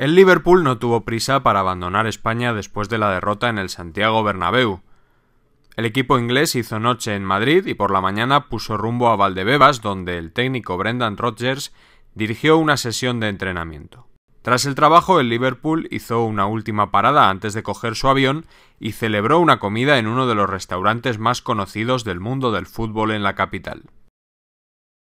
El Liverpool no tuvo prisa para abandonar España después de la derrota en el Santiago Bernabéu. El equipo inglés hizo noche en Madrid y por la mañana puso rumbo a Valdebebas, donde el técnico Brendan Rodgers dirigió una sesión de entrenamiento. Tras el trabajo, el Liverpool hizo una última parada antes de coger su avión y celebró una comida en uno de los restaurantes más conocidos del mundo del fútbol en la capital.